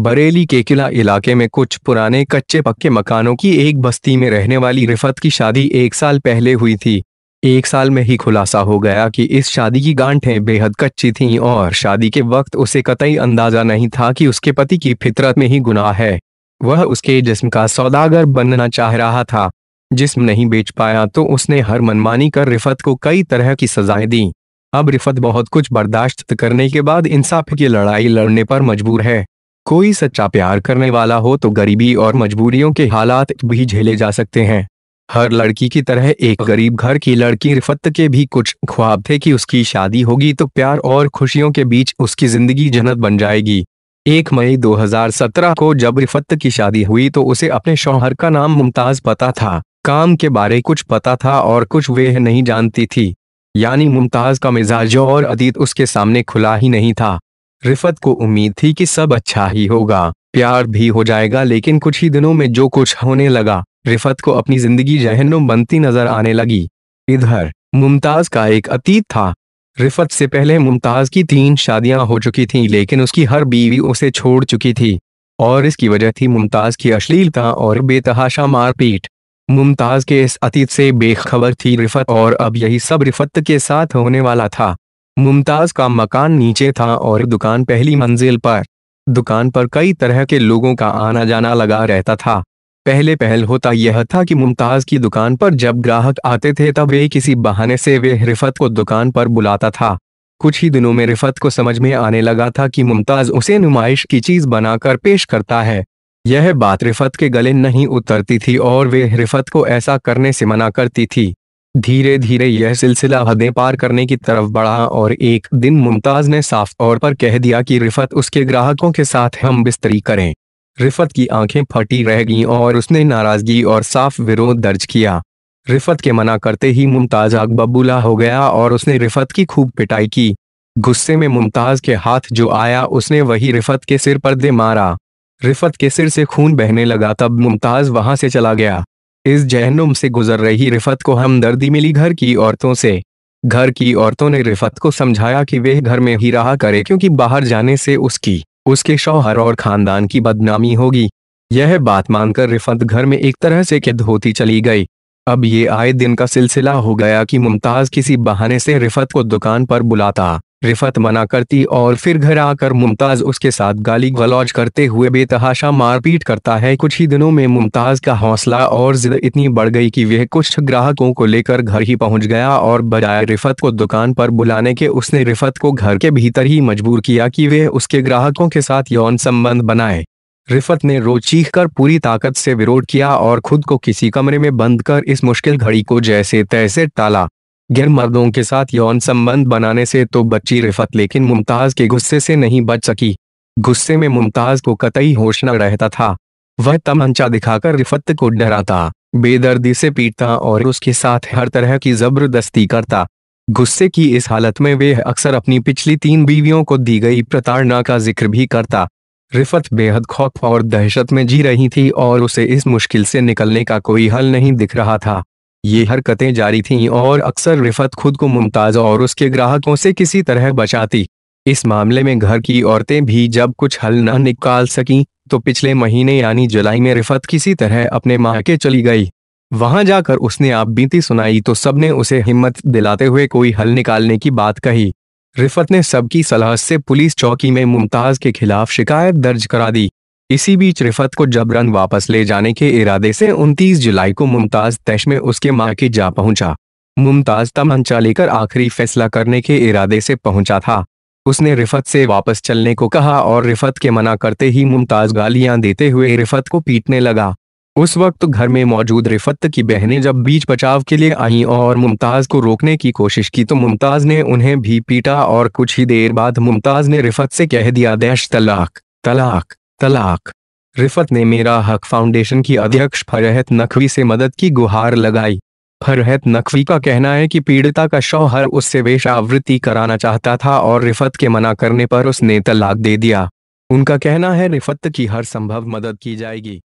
बरेली के किला इलाके में कुछ पुराने कच्चे पक्के मकानों की एक बस्ती में रहने वाली रिफत की शादी एक साल पहले हुई थी एक साल में ही खुलासा हो गया कि इस शादी की गांठें बेहद कच्ची थीं और शादी के वक्त उसे कतई अंदाजा नहीं था कि उसके पति की फितरत में ही गुनाह है वह उसके जिस्म का सौदागर बनना चाह रहा था जिस्म नहीं बेच पाया तो उसने हर मनमानी कर रिफत को कई तरह की सजाएं दी अब रिफत बहुत कुछ बर्दाश्त करने के बाद इंसाफ की लड़ाई लड़ने पर मजबूर है कोई सच्चा प्यार करने वाला हो तो गरीबी और मजबूरियों के हालात भी झेले जा सकते हैं हर लड़की की तरह एक गरीब घर की लड़की रिफत के भी कुछ ख्वाब थे कि उसकी शादी होगी तो प्यार और खुशियों के बीच उसकी जिंदगी जन्नत बन जाएगी एक मई 2017 को जब रिफत की शादी हुई तो उसे अपने शौहर का नाम मुमताज पता था काम के बारे कुछ पता था और कुछ वह नहीं जानती थी यानी मुमताज का मिजाज और अतीत उसके सामने खुला ही नहीं था रिफत को उम्मीद थी कि सब अच्छा ही होगा प्यार भी हो जाएगा लेकिन कुछ ही दिनों में जो कुछ होने लगा रिफत को अपनी जिंदगी जहनों बनती नजर आने लगी इधर मुमताज का एक अतीत था रिफत से पहले मुमताज की तीन शादियां हो चुकी थीं लेकिन उसकी हर बीवी उसे छोड़ चुकी थी और इसकी वजह थी मुमताज की अश्लीलता और बेतहाशा मारपीट मुमताज के इस अतीत से बेखबर थी रिफत और अब यही सब रिफत के साथ होने वाला था मुमताज का मकान नीचे था और दुकान पहली मंजिल पर दुकान पर कई तरह के लोगों का आना जाना लगा रहता था पहले पहल होता यह था कि मुमताज की दुकान पर जब ग्राहक आते थे तब वे किसी बहाने से वे रिफत को दुकान पर बुलाता था कुछ ही दिनों में रिफत को समझ में आने लगा था कि मुमताज उसे नुमाइश की चीज बनाकर पेश करता है यह बात रिफत के गले नहीं उतरती थी और वे रिफत को ऐसा करने से मना करती थी धीरे धीरे यह सिलसिला हदें पार करने की तरफ बढ़ा और एक दिन मुमताज ने साफ तौर पर कह दिया कि रिफत उसके ग्राहकों के साथ हम बिस्तरी करें रिफत की आंखें फटी रह गईं और उसने नाराजगी और साफ विरोध दर्ज किया रिफत के मना करते ही मुमताज आग बबूला हो गया और उसने रिफत की खूब पिटाई की गुस्से में मुमताज के हाथ जो आया उसने वही रिफत के सिर पर दे मारा रिफत के सिर से खून बहने लगा तब मुमताज वहां से चला गया इस जहनुम से गुजर रही रिफत को हमदर्दी मिली घर की औरतों से घर की औरतों ने रिफत को समझाया कि वह घर में ही रहा करे क्योंकि बाहर जाने से उसकी उसके शौहर और खानदान की बदनामी होगी यह बात मानकर रिफत घर में एक तरह से कैद होती चली गई अब ये आए दिन का सिलसिला हो गया कि मुमताज़ किसी बहाने से रिफत को दुकान पर बुलाता रिफत मना करती और फिर घर आकर मुमताज उसके साथ गाली गलौज करते हुए बेतहाशा मारपीट करता है कुछ ही दिनों में मुमताज का हौसला और जिद इतनी बढ़ गई कि वह कुछ ग्राहकों को लेकर घर ही पहुंच गया और बजाय रिफत को दुकान पर बुलाने के उसने रिफत को घर के भीतर ही मजबूर किया कि वह उसके ग्राहकों के साथ यौन संबंध बनाए रिफत ने रो चीख कर पूरी ताकत से विरोध किया और खुद को किसी कमरे में बंद कर इस मुश्किल घड़ी को जैसे तैसे टाला गैर मर्दों के साथ यौन संबंध बनाने से तो बच्ची रिफत लेकिन मुमताज के गुस्से से नहीं बच सकी गुस्से में मुमताज को कतई होश न रहता था वह तमंचा दिखाकर रिफत को डराता बेदर्दी से पीटता और उसके साथ हर तरह की जबरदस्ती करता गुस्से की इस हालत में वे अक्सर अपनी पिछली तीन बीवियों को दी गई प्रताड़ना का जिक्र भी करता रिफत बेहद खौफ और दहशत में जी रही थी और उसे इस मुश्किल से निकलने का कोई हल नहीं दिख रहा था ये हरकतें जारी थीं और अक्सर रिफत खुद को मुमताज और उसके ग्राहकों से किसी तरह बचाती इस मामले में घर की औरतें भी जब कुछ हल न निकाल सकीं तो पिछले महीने यानी जुलाई में रिफत किसी तरह अपने माह के चली गई वहां जाकर उसने आप बीती सुनाई तो सबने उसे हिम्मत दिलाते हुए कोई हल निकालने की बात कही रिफत ने सबकी सलाह से पुलिस चौकी में मुमताज के खिलाफ शिकायत दर्ज करा दी इसी बीच रिफत को जबरन वापस ले जाने के इरादे से 29 जुलाई को मुमताज तैश में उसके माँ के जा पहुंचा मुमताज तमंचा लेकर आखिरी फैसला करने के इरादे से पहुंचा था उसने रिफत से वापस चलने को कहा और रिफत के मना करते ही मुमताज गालियां देते हुए रिफत को पीटने लगा उस वक्त घर में मौजूद रिफत की बहनें जब बीच बचाव के लिए आईं और मुमताज को रोकने की कोशिश की तो मुमताज ने उन्हें भी पीटा और कुछ ही देर बाद मुमताज ने रिफत से कह दिया दैश तलाक तलाक तलाक रिफत ने मेरा हक फाउंडेशन की अध्यक्ष फरहत नकवी से मदद की गुहार लगाई फरहत नकवी का कहना है कि पीड़िता का शौहर उससे वेशावृत्ति कराना चाहता था और रिफत के मना करने पर उसने तलाक दे दिया उनका कहना है रिफत की हर संभव मदद की जाएगी